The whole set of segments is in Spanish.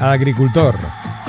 agricultor.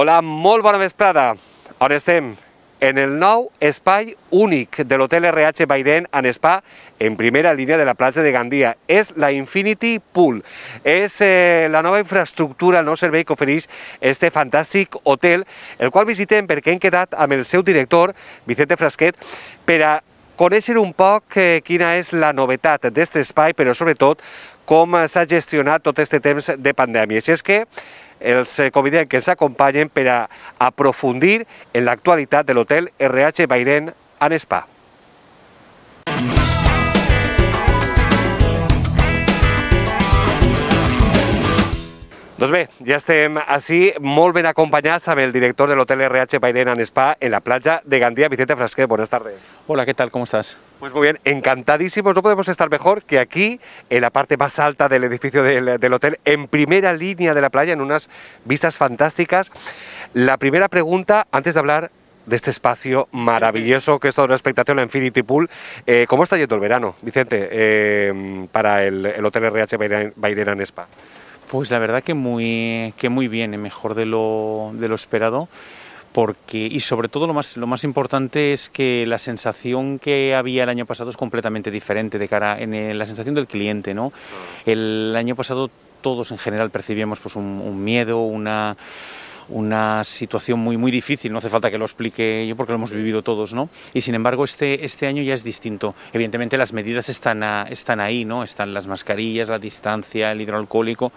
Hola, molt bona vesprada. On estem? en el nou espai únic de l'hotel RH Baiden en Spa, en primera línia de la platja de Gandia. És la Infinity Pool. És eh, la nova infraestructura, el nou servei que ofereix este fantàstic hotel, el qual visitem perquè hem quedat amb el seu director, Vicente Frasquet, per a conèixer un poc eh, quina és la novetat d'aquest espai, però sobretot com s'ha gestionat tot aquest temps de pandèmia. Si és que els eh, convidem que ens acompanyen per a aprofundir en l'actualitat de l'hotel RH Bairén en Spa. Mm -hmm. Doncs ya ya estem así molt acompañados a el director del Hotel RH Bailén Spa en la playa de Gandía, Vicente Frasquet. Buenas tardes. Hola, ¿qué tal? ¿Cómo estás? Pues muy bien, encantadísimos. No podemos estar mejor que aquí, en la parte más alta del edificio del, hotel, en primera línea de la playa, en unas vistas fantásticas. La primera pregunta, antes de hablar de este espacio maravilloso que es toda una expectación, la Infinity Pool. Eh, ¿Cómo está yendo el verano, Vicente, eh, para el, Hotel RH Bairena Spa? Pues la verdad que muy, que muy bien, ¿eh? mejor de lo, de lo esperado. Porque, y sobre todo lo más, lo más importante es que la sensación que había el año pasado es completamente diferente de cara en la sensación del cliente, ¿no? Ah. El año pasado todos en general percibíamos pues un miedo, una una situación muy, muy difícil, no hace falta que lo explique yo porque lo hemos vivido todos, ¿no? Y sin embargo, este, este año ya es distinto. Evidentemente las medidas están, están ahí, ¿no? Están las mascarillas, la distancia, el hidroalcohólico,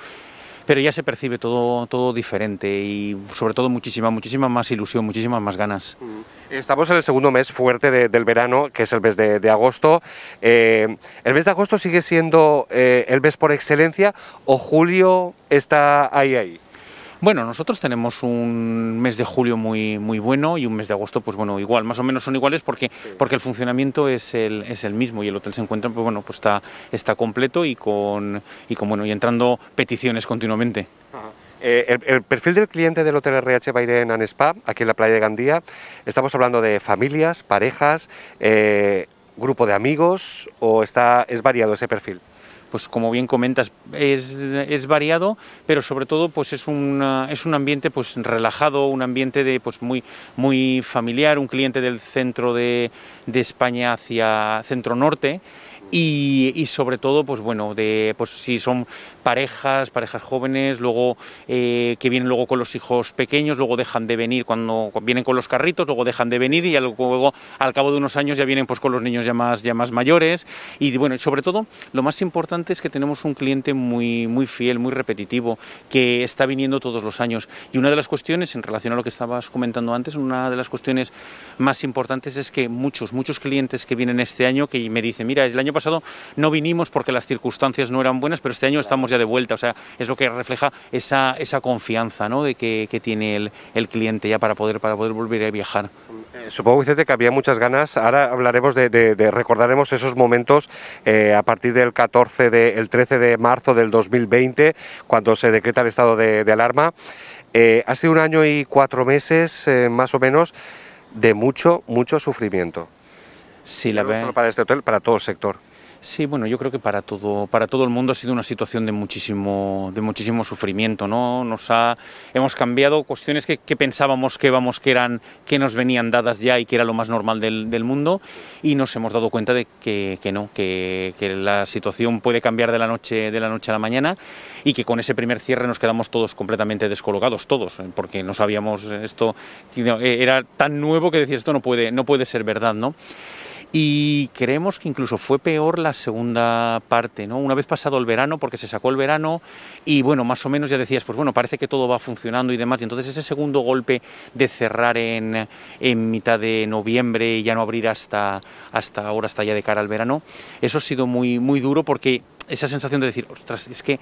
pero ya se percibe todo, todo diferente y sobre todo muchísima, muchísima más ilusión, muchísimas más ganas. Mm. Estamos en el segundo mes fuerte del verano, que es el mes de, agosto. Eh, ¿El mes de agosto sigue siendo eh, el mes por excelencia o julio está ahí ahí? Bueno, nosotros tenemos un mes de julio muy, muy bueno y un mes de agosto, pues bueno, igual, más o menos son iguales porque, porque el funcionamiento es el, es el mismo y el hotel se encuentra, pues bueno, pues está, está completo y con, y bueno, y entrando peticiones continuamente. Eh, el, perfil del cliente del Hotel RH Bairén and Spa, aquí en la playa de Gandía, estamos hablando de familias, parejas, eh, grupo de amigos, o está, es variado ese perfil pues como bien comentas, es, variado, pero sobre todo pues es, es un ambiente pues relajado, un ambiente de pues muy, muy familiar, un cliente del centro de, de España hacia centro norte y, sobre todo, pues bueno, de, pues si son parejas, parejas jóvenes, luego eh, que vienen luego con los hijos pequeños, luego dejan de venir cuando vienen con los carritos, luego dejan de venir y luego al cabo de unos años ya vienen pues con los niños ya más, ya más mayores y bueno, sobre todo lo más importante es que tenemos un cliente muy, muy fiel, muy repetitivo, que está viniendo todos los años y una de las cuestiones en relación a lo que estabas comentando antes, una de las cuestiones más importantes es que muchos, muchos clientes que vienen este año que me dicen, mira, el año pasado no vinimos porque las circunstancias no eran buenas, pero este año estamos ya de vuelta. O sea, es lo que refleja esa, esa confianza ¿no? de que, tiene el, cliente ya para poder, para poder volver a viajar. Eh, supongo, Vicente, que había muchas ganas. Ahora hablaremos de, recordaremos esos momentos eh, a partir del 14 de, el 13 de marzo del 2020, cuando se decreta el estado de, alarma. Eh, ha sido un año y cuatro meses, más o menos, de mucho, mucho sufrimiento. Sí, la no Solo para este hotel, para todo el sector. Sí, bueno, yo creo que para todo, para todo el mundo ha sido una situación de muchísimo, de muchísimo sufrimiento, ¿no? Nos ha, hemos cambiado cuestiones que, pensábamos que, vamos, que, eran, que nos venían dadas ya y que era lo más normal del, mundo y nos hemos dado cuenta de que, no, que, la situación puede cambiar de la, noche, de la noche a la mañana y que con ese primer cierre nos quedamos todos completamente descolocados, todos, porque no sabíamos esto, era tan nuevo que decir esto no puede, no puede ser verdad, ¿no? Y creemos que incluso fue peor la segunda parte, ¿no? Una vez pasado el verano, porque se sacó el verano y bueno, más o menos ya decías, pues bueno, parece que todo va funcionando y demás. Y entonces ese segundo golpe de cerrar en, en mitad de noviembre y ya no abrir hasta, hasta ahora, hasta ya de cara al verano, eso ha sido muy, muy duro porque esa sensación de decir, ostras, es que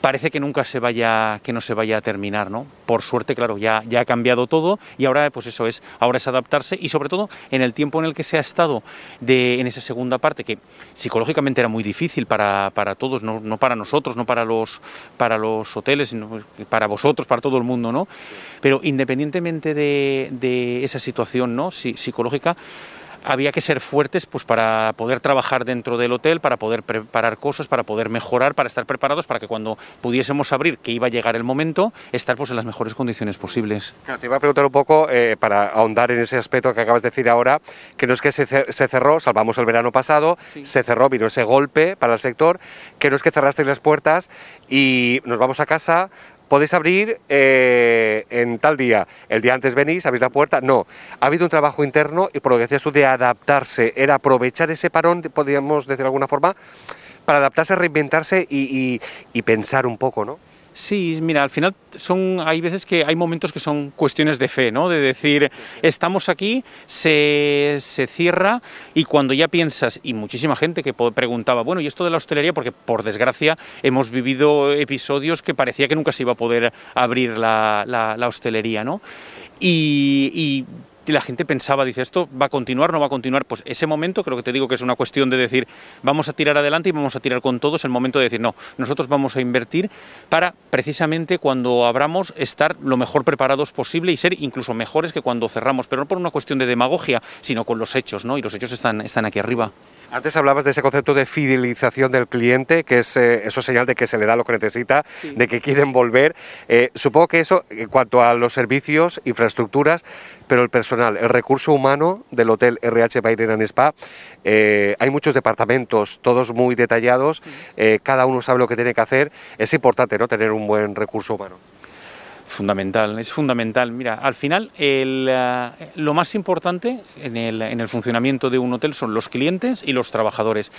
parece que nunca se vaya, que no se vaya a terminar, ¿no? Por suerte, claro, ya, ya ha cambiado todo y ahora, pues eso es, ahora es adaptarse y sobre todo en el tiempo en el que se ha estado de, en esa segunda parte, que psicológicamente era muy difícil para, todos, no, para nosotros, no para los, para los hoteles, para vosotros, para todo el mundo, ¿no? Pero independientemente de, esa situación, ¿no? psicológica, había que ser fuertes pues, para poder trabajar dentro del hotel, para poder preparar cosas, para poder mejorar, para estar preparados, para que cuando pudiésemos abrir, que iba a llegar el momento, estar pues, en las mejores condiciones posibles. te iba a preguntar un poco, eh, para ahondar en ese aspecto que acabas de decir ahora, que no es que se, cerró, salvamos el verano pasado, se cerró, vino ese golpe para el sector, que no es que cerrasteis las puertas y nos vamos a casa, podéis abrir eh, en tal día. El día antes venís, abrís la puerta. No, ha habido un trabajo interno y por lo que decías tú de adaptarse, era aprovechar ese parón, podríamos decir de alguna forma, para adaptarse, reinventarse y pensar un poco, ¿no? Sí, mira, al final son, hay veces que hay momentos que son cuestiones de fe, ¿no? De decir, estamos aquí, se, cierra y cuando ya piensas, y muchísima gente que preguntaba, bueno, ¿y esto de la hostelería? Porque por desgracia hemos vivido episodios que parecía que nunca se iba a poder abrir la, hostelería, ¿no? y y la gente pensaba, dice, ¿esto va a continuar, no va a continuar? Pues ese momento creo que te digo que es una cuestión de decir, vamos a tirar adelante y vamos a tirar con todos, el momento de decir, no, nosotros vamos a invertir para precisamente cuando abramos estar lo mejor preparados posible y ser incluso mejores que cuando cerramos, pero no por una cuestión de demagogia, sino con los hechos, ¿no? Y los hechos están, están aquí arriba. Antes hablabas de ese concepto de fidelización del cliente, que es eh, eso señal de que se le da lo que necesita, de que quieren volver. Eh, supongo que eso, en cuanto a los servicios, infraestructuras, pero el personal, el recurso humano del hotel RH en Spa, eh, hay muchos departamentos, todos muy detallados, cada uno sabe lo que tiene que hacer. Es importante, ¿no?, tener un buen recurso humano. Fundamental, es fundamental. Mira, al final el, eh, lo más importante en el, en el, funcionamiento de un hotel son los clientes y los trabajadores.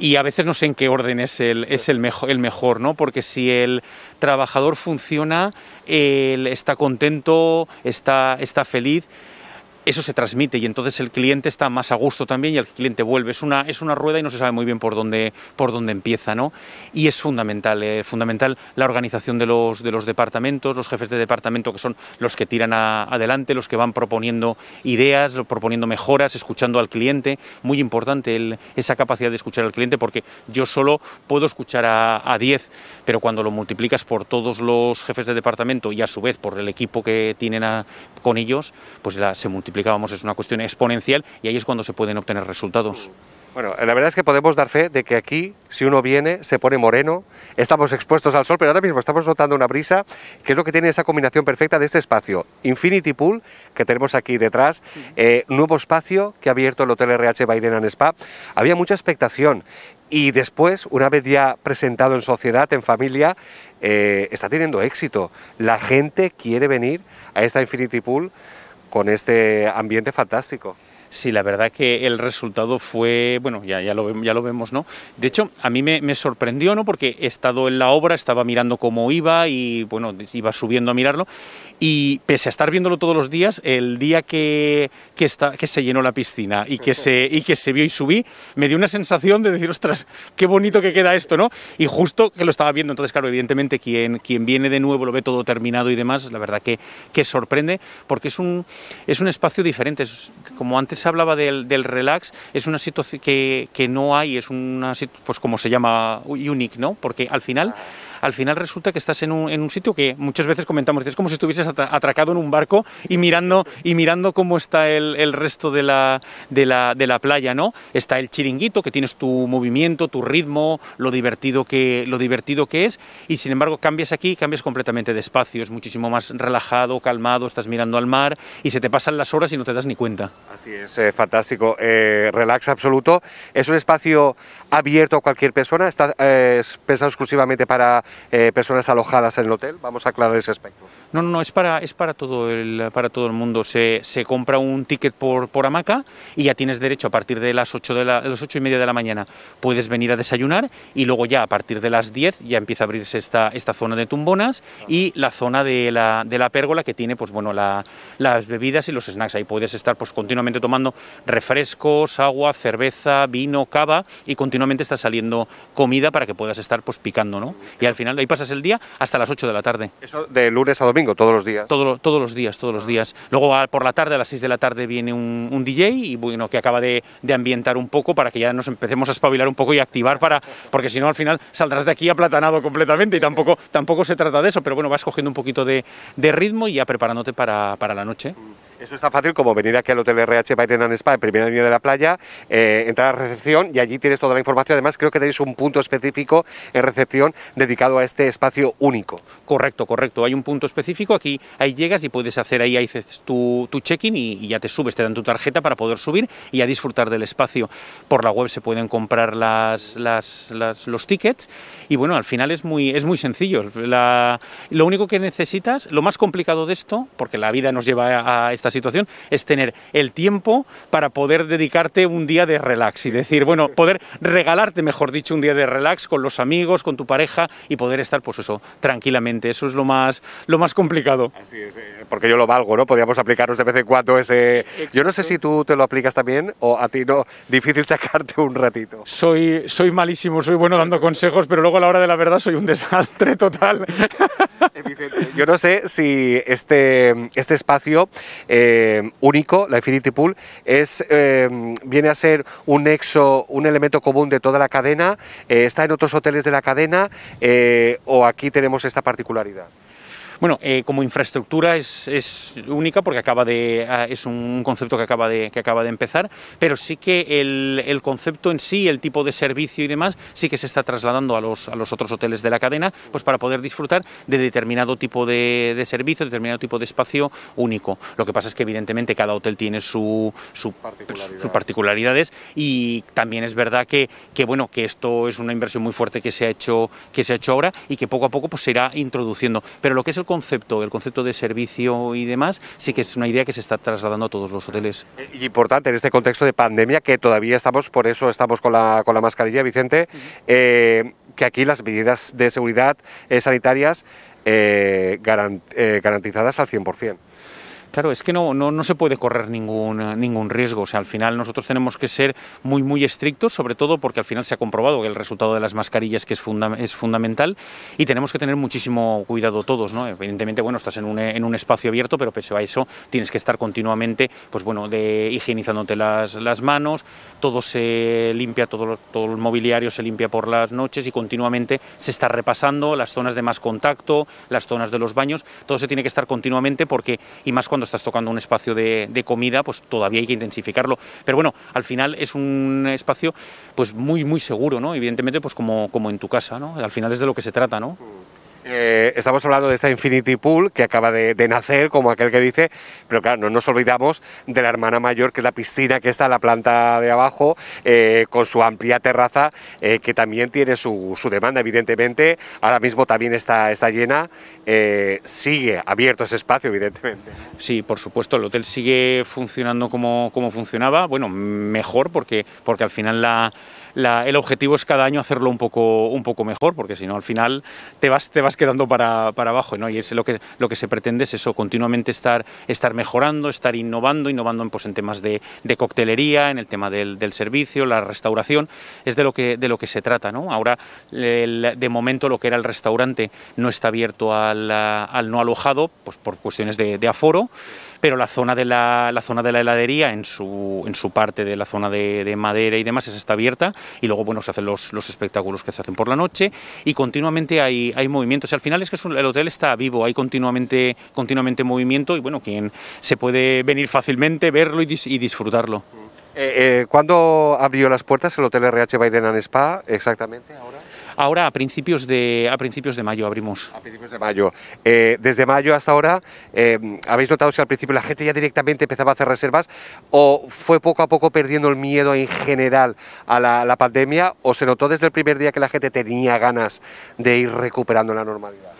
Y a veces no sé en qué orden es el, es el, el mejor, ¿no? Porque si el trabajador funciona, él está contento, está, está feliz, eso se transmite y entonces el cliente está más a gusto también y el cliente vuelve. Es una, es una rueda y no se sabe muy bien por dónde, por dónde empieza, ¿no? Y es fundamental, eh, fundamental la organización de los, de los departamentos, los jefes de departamento que son los que tiran adelante, los que van proponiendo ideas, proponiendo mejoras, escuchando al cliente. Muy importante esa capacidad de escuchar al cliente porque yo solo puedo escuchar a 10, pero cuando lo multiplicas por todos los jefes de departamento y a su vez por el equipo que tienen con ellos, pues la, se multiplica explicábamos, es una cuestión exponencial y ahí es cuando se pueden obtener resultados. Bueno, la verdad es que podemos dar fe de que aquí, si uno viene, se pone moreno, estamos expuestos al sol, pero ahora mismo estamos notando una brisa, que es lo que tiene esa combinación perfecta de este espacio. Infinity Pool, que tenemos aquí detrás, eh, nuevo espacio que ha abierto el Hotel RH Bairena en Spa. Había mucha expectación y después, una vez ya presentado en sociedad, en familia, eh, está teniendo éxito. La gente quiere venir a esta Infinity Pool con este ambiente fantástico. Sí, la verdad que el resultado fue, bueno, ya, ya, lo, ya lo vemos, ¿no? De hecho, a mí me, me, sorprendió, ¿no? Porque he estado en la obra, estaba mirando cómo iba y, bueno, iba subiendo a mirarlo. Y pese a estar viéndolo todos los días, el día que, que, está, que se llenó la piscina y que, se, y que se vio y subí, me dio una sensación de decir, ostras, qué bonito que queda esto, ¿no? Y justo que lo estaba viendo, entonces, claro, evidentemente quien, quien viene de nuevo lo ve todo terminado y demás, la verdad que, que sorprende porque es un, es un espacio diferente, es como antes se hablaba del, relax, es una situación que, que, no hay, es una pues como se llama unique, ¿no? Porque al final ah al final resulta que estás en un, en un sitio que muchas veces comentamos, es como si estuvieses atracado en un barco y mirando, y mirando cómo está el, resto de la, la, de la playa, ¿no? Está el chiringuito, que tienes tu movimiento, tu ritmo, lo divertido que, lo divertido que es, y sin embargo cambias aquí, cambias completamente de espacio, es muchísimo más relajado, calmado, estás mirando al mar y se te pasan las horas y no te das ni cuenta. Así es, eh, fantástico, eh, relax absoluto, es un espacio abierto a cualquier persona, está eh, pensado exclusivamente para eh, personas alojadas en el hotel? Vamos a aclarar ese aspecto. No, no, no, es para, es para, todo, el, para todo el mundo. Se, compra un ticket por, por hamaca y ya tienes derecho a partir de las 8, de, las y media de la mañana. Puedes venir a desayunar y luego ya a partir de las 10 ya empieza a abrirse esta, esta zona de tumbonas y la zona de la, de la pérgola que tiene pues, bueno, la, las bebidas y los snacks. Ahí puedes estar pues, continuamente tomando refrescos, agua, cerveza, vino, cava y continuamente está saliendo comida para que puedas estar pues, picando. ¿no? Y al final ahí pasas el día hasta las 8 de la tarde. de lunes a domingo todos los días. todos los días, ah. todos los días. Luego por la tarde, a las 6 de la tarde, viene un, DJ y bueno, que acaba de, ambientar un poco para que ya nos empecemos a espabilar un poco y activar para. Porque si no, al final saldrás de aquí aplatanado completamente y tampoco, tampoco se trata de eso. Pero bueno, vas cogiendo un poquito de, ritmo y ya preparándote para, para la noche. Eso tan fácil como venir aquí al Hotel RH Biden Spa, en primera línea de la playa, eh, entrar a recepción y allí tienes toda la información. Además, creo que tenéis un punto específico en recepción dedicado a este espacio único. Correcto, correcto. Hay un punto específico aquí, ahí llegas y puedes hacer ahí, tu, tu check-in y, ya te subes, te dan tu tarjeta para poder subir y a disfrutar del espacio. Por la web se pueden comprar las, las, los tickets y bueno, al final es muy, es muy sencillo. lo único que necesitas, lo más complicado de esto, porque la vida nos lleva a estas situación es tener el tiempo para poder dedicarte un día de relax y decir, bueno, poder regalarte, mejor dicho, un día de relax con los amigos, con tu pareja y poder estar, pues eso, tranquilamente. Eso es lo más, lo más complicado. Así es, eh, porque yo lo valgo, ¿no? Podríamos aplicarnos de vez en cuando ese... Yo no sé si tú te lo aplicas también o a ti no, difícil sacarte un ratito. Soy, soy malísimo, soy bueno dando consejos, pero luego a la hora de la verdad soy un desastre total. Yo no sé si este, este espacio... Eh, eh, único, la Infinity Pool, es, eh, viene a ser un nexo, un elemento común de toda la cadena, eh, está en otros hoteles de la cadena o aquí tenemos esta particularidad. Bueno, eh, como infraestructura es, única porque acaba de, ah, es un concepto que acaba de, que acaba de empezar, pero sí que el, concepto en sí, el tipo de servicio y demás, sí que se está trasladando a los, a los otros hoteles de la cadena pues para poder disfrutar de determinado tipo de, servicio, determinado tipo de espacio único. Lo que pasa es que evidentemente cada hotel tiene su, sus particularidades y también es verdad que, que, bueno, que esto es una inversión muy fuerte que se ha hecho, que se ha hecho ahora y que poco a poco pues, se irá introduciendo. Pero lo que es concepto, el concepto de servicio y demás, sí que es una idea que se está trasladando a todos los hoteles. Y importante en este contexto de pandemia, que todavía estamos, por eso estamos con la, con la mascarilla, Vicente, eh, que aquí las medidas de seguridad eh, sanitarias eh, garantizadas al garantizadas al 100%. Claro, es que no, no, no se puede correr ningún, eh, ningún riesgo. O sea, al final nosotros tenemos que ser muy, muy estrictos, sobre todo porque al final se ha comprobado que el resultado de las mascarillas que es, es fundamental y tenemos que tener muchísimo cuidado todos, ¿no? Evidentemente, bueno, estás en un, en un espacio abierto, pero pese a eso tienes que estar continuamente, pues bueno, de higienizándote las, manos, todo se limpia, todo, todo el mobiliario se limpia por las noches y continuamente se está repasando las zonas de más contacto, las zonas de los baños, todo se tiene que estar continuamente porque, y más cuando estás tocando un espacio de, comida, pues todavía hay que intensificarlo. Pero bueno, al final es un espacio pues muy, muy seguro, ¿no? Evidentemente, pues como, como en tu casa, ¿no? Al final es de lo que se trata, ¿no? Mm. Eh, estamos hablando de esta Infinity Pool que acaba de, nacer, como aquel que dice, pero claro, no nos olvidamos de la hermana mayor, que es la piscina que está en la planta de abajo, eh, con su amplia terraza, eh, que también tiene su, demanda, evidentemente. Ahora mismo también está, está llena. sigue abierto ese espacio, evidentemente. Sí, por supuesto, el hotel sigue funcionando como, como funcionaba. Bueno, mejor porque, porque al final la el objetivo es cada año hacerlo un poco, un poco mejor, porque si no, al final te vas, te vas quedando para, abajo, ¿no? Y es lo que, lo que se pretende es eso, continuamente estar, estar mejorando, estar innovando, innovando en, pues, en temas de, coctelería, en el tema del, servicio, la restauración, es de lo que, de lo que se trata, ¿no? Ahora, de momento, lo que era el restaurante no está abierto al, al no alojado, pues por cuestiones de aforo, pero la zona de la, zona de la heladería en su, en su parte de la zona de, madera y demás está abierta y luego bueno se hacen los, los, espectáculos que se hacen por la noche y continuamente hay, hay movimientos. al final es que el hotel está vivo, hay continuamente, continuamente movimiento y bueno, quien se puede venir fácilmente, verlo y, disfrutarlo. Eh, eh, ¿Cuándo abrió las puertas el Hotel RH Biden Spa exactamente ahora? Ahora a principios de, a principios de mayo abrimos. A principios de mayo. Eh, desde mayo hasta ahora, eh, ¿habéis notado si al principio la gente ya directamente empezaba a hacer reservas o fue poco a poco perdiendo el miedo en general a la pandemia o se notó desde el primer día que la gente tenía ganas de ir recuperando la normalidad?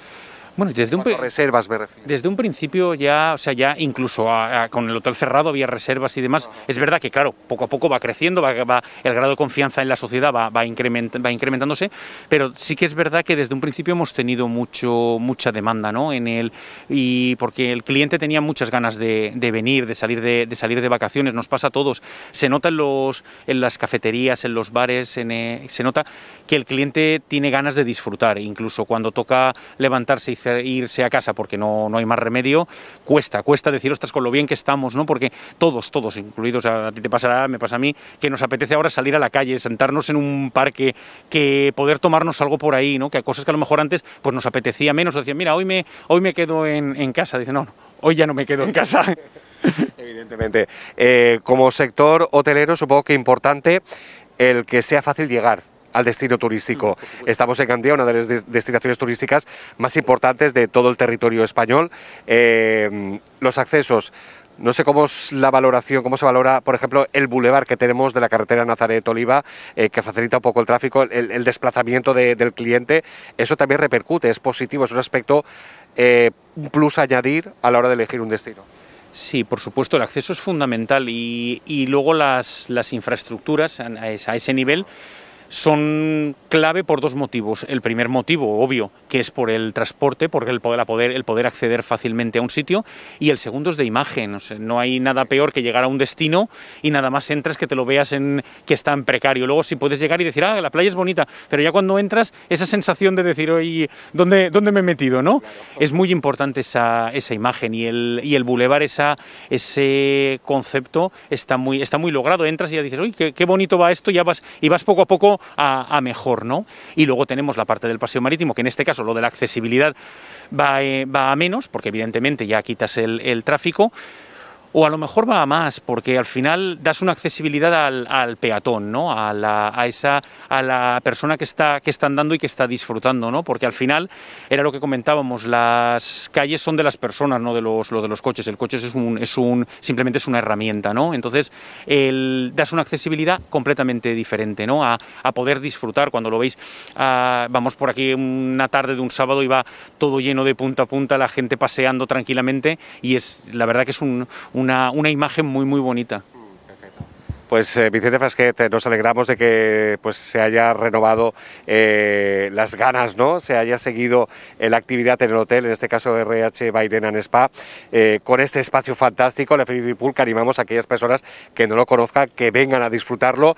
Bueno, desde un reservas me Desde un principio ya, o sea, ya incluso con el hotel cerrado había reservas y demás. Es verdad que claro, poco a poco va creciendo, va, el grado de confianza en la sociedad va, va, va, incrementándose, pero sí que es verdad que desde un principio hemos tenido mucho mucha demanda, ¿no? En el y porque el cliente tenía muchas ganas de, venir, de salir de, salir de vacaciones. Nos pasa a todos. Se nota en los en las cafeterías, en los bares, eh, se nota que el cliente tiene ganas de disfrutar, incluso cuando toca levantarse y irse, a casa porque no, no hay más remedio, cuesta, cuesta decir, ostras, con lo bien que estamos, ¿no? Porque todos, todos, incluidos a ti te pasará, me pasa a mí, que nos apetece ahora salir a la calle, sentarnos en un parque, que poder tomarnos algo por ahí, ¿no? Que cosas que a lo mejor antes pues nos apetecía menos, decían, mira, hoy me, hoy me quedo en, casa, dicen, no, hoy ya no me quedo en casa. Evidentemente. Eh, como sector hotelero, supongo que importante el que sea fácil llegar al destino turístico. Mm, Estamos en Gandía, una de las destinaciones turísticas más importantes de todo el territorio español. Eh, los accesos, no sé cómo es la valoración, cómo se valora, por ejemplo, el bulevar que tenemos de la carretera Nazaret-Oliva, eh, que facilita un poco el tráfico, el, desplazamiento del cliente. Eso también repercute, es positivo, es un aspecto, eh, un plus añadir a la hora de elegir un destino. Sí, por supuesto, el acceso es fundamental y, luego las infraestructuras a ese nivel son clave por dos motivos. El primer motivo, obvio, que es por el transporte, porque el poder, el poder acceder fácilmente a un sitio. Y el segundo es de imagen. no hay nada peor que llegar a un destino y nada más entras que te lo veas en, que está en precario. Luego, si puedes llegar y decir, ah, la playa es bonita, pero ya cuando entras, esa sensación de decir, oye, ¿dónde, dónde me he metido? ¿no? Es muy importante esa, esa imagen y el, y el bulevar, ese concepto está muy, está muy logrado. Entras y ya dices, oye qué, qué bonito va esto, ya vas, y vas poco a poco a, mejor, ¿no? Y luego tenemos la parte del paseo marítimo, que en este caso lo de la accesibilidad va, eh, a menos, porque evidentemente ya quitas el, el tráfico o a lo mejor va a más, porque al final das una accesibilidad al, peatón, ¿no? A la, esa, a la persona que está, que andando y que está disfrutando, ¿no? Porque al final era lo que comentábamos, las calles son de las personas, no de los, lo de los coches. El coche es un, es un, simplemente es una herramienta, ¿no? Entonces el, das una accesibilidad completamente diferente, ¿no? A, poder disfrutar. Cuando lo veis, ah, vamos por aquí una tarde de un sábado y va todo lleno de punta a punta, la gente paseando tranquilamente y es la verdad que es un una, imagen muy, muy bonita. Pues eh, Vicente Frasquet, nos alegramos de que pues, se haya renovado eh, las ganas, ¿no? Se haya seguido eh, la actividad en el hotel, en este caso de RH Biden Spa, con este espacio fantástico, la Infinity Pool, que animamos a aquellas personas que no lo conozcan, que vengan a disfrutarlo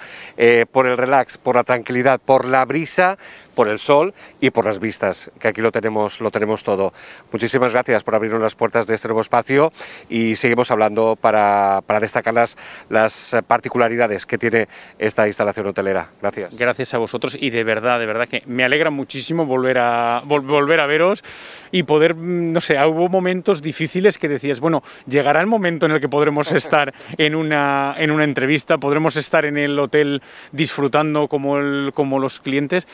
por el relax, por la tranquilidad, por la brisa, por el sol y por las vistas, que aquí lo tenemos, lo tenemos todo. Muchísimas gracias por abrirnos las puertas de este nuevo espacio y seguimos hablando para, para destacar las, las particularidades que tiene esta instalación hotelera. Gracias. Gracias a vosotros y de verdad, de verdad que me alegra muchísimo volver a, volver a veros y poder, mm, no sé, hubo momentos difíciles que decías, bueno, llegará el momento en el que podremos estar en una, en una entrevista, podremos estar en el hotel disfrutando como, el, como los clientes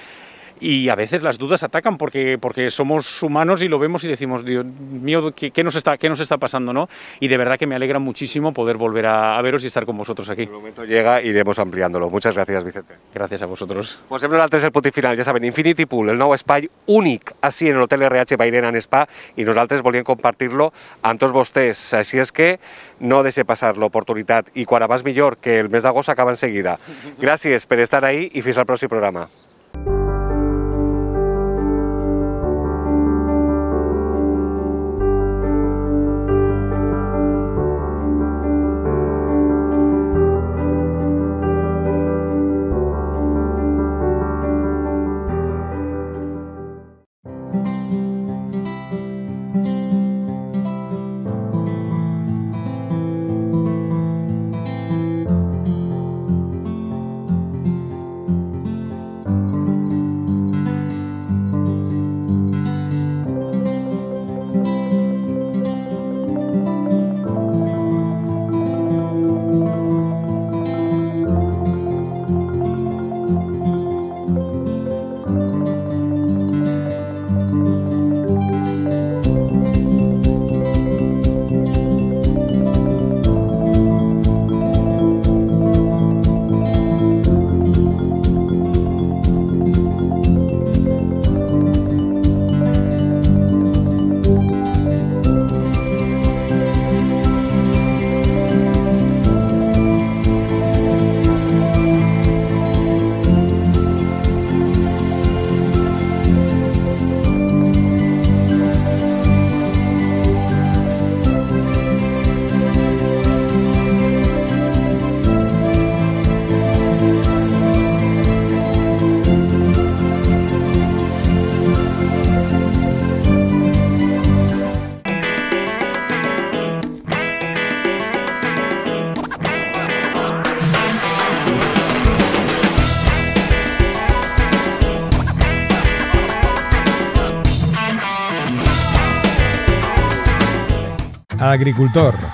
y a veces las dudas atacan porque, porque somos humanos y lo vemos y decimos, Dios mío, ¿qué, nos, está, qué nos está pasando? ¿no? Y de verdad que me alegra muchísimo poder volver a, veros y estar con vosotros aquí. el momento llega, iremos ampliándolo. Muchas gracias, Vicente. Gracias a vosotros. Pues sempre es el y final, ya saben, Infinity Pool, el nuevo spa único así en el Hotel RH Bairena en Spa y los volíem a compartirlo a todos vosotros. Así es que no pasar la oportunidad y y más mejor, que el mes de agosto acaba enseguida. Gracias por estar ahí y fins al próximo programa. agricultor.